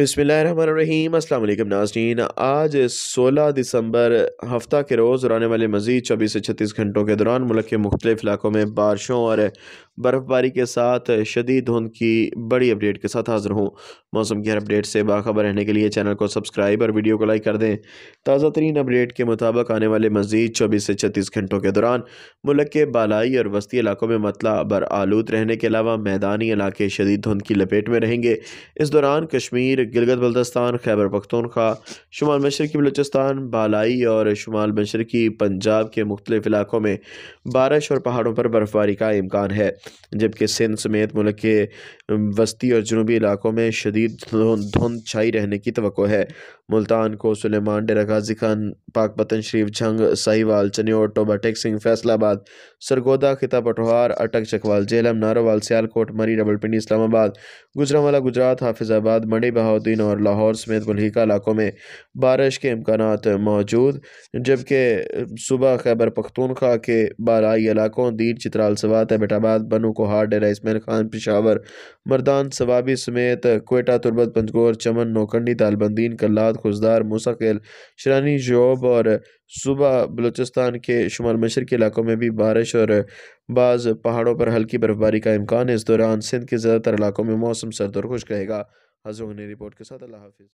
बसमीम अल्लाम नाजनीन आज 16 दिसंबर हफ्ता के रोज़ और आने वाले मज़ीद चौबीस से छत्तीस घंटों के दौरान मुल्क के मुख्तलिफ़ इलाकों में बारिशों और बर्फ़बारी के साथ शदीद धुंध की बड़ी अपडेट के साथ हाजिर हूँ मौसम की हर अपडेट से बाखबर रहने के लिए चैनल को सब्सक्राइब और वीडियो को लाइक कर दें ताज़ा तरीन अपडेट के मुताबिक आने वाले मजीद चौबीस से छत्तीस घंटों के दौरान मुल्क के बालाई और वस्ती इलाकों में मतला बर आलूद रहने के अलावा मैदानी इलाके शदीद धुंध की लपेट में रहेंगे इस दौरान कश्मीर गिलगत बल्तस्तान खैबर पख्तूनखा शुमाल मशरकी बलूचिस्तान बालाई और शुमाल मशरकी पंजाब के मुख्तलिफ इलाकों में बारिश और पहाड़ों पर बर्फ़बारी का इम्कान है जबकि सिंध समेत मुल्क के वस्ती और जनूबी इलाकों में शदीद धुंध छाई रहने की तो है मुल्तान को सुलेमान डेरा गाजी खान पाक पतन शरीफ झंग साहिवाल टोबा टोबाटेक सिंह फैसलाबाद सरगोदा खिता पटवार अटक चकवाल जेलम नारोवाल सियालकोट मरी रबलपिंडी इस्लामाबाद गुजरावाला गुजरात हाफिजाबाद मंडी बहाद्दीन और लाहौर समेत मुल्का इलाकों में बारिश के इम्कान मौजूद जबकि सुबह खैबर पख्तूनखा के बालाई इलाकों दीन चित्राल सवात एबटाबाद बनु कोहार डेरा इसमैन खान पिशावर मरदान सवाबी समेत कोयटा तुरबत पंजगोर चमन नौकंडी तालबंदीन कल्लाद खुशदार मूसकिल शरानी जोब और सुबह बलूचिस्तान के शुमाल मशर के इलाकों में भी बारिश और बाज़ पहाड़ों पर हल्की बर्फबारी का इम्कान है इस दौरान सिंध के ज़्यादातर इलाकों में मौसम सर्द और खुश रहेगा हजरों ने रिपोर्ट के साथ अल्लाह हाफिज़